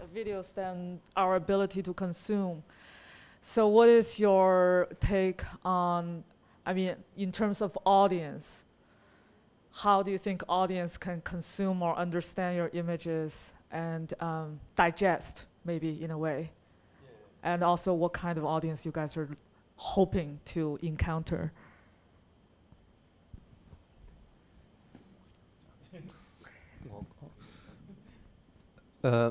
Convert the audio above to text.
and videos than our ability to consume. So what is your take on, I mean, in terms of audience, how do you think audience can consume or understand your images and um, digest, maybe, in a way? Yeah. And also what kind of audience you guys are hoping to encounter? Uh,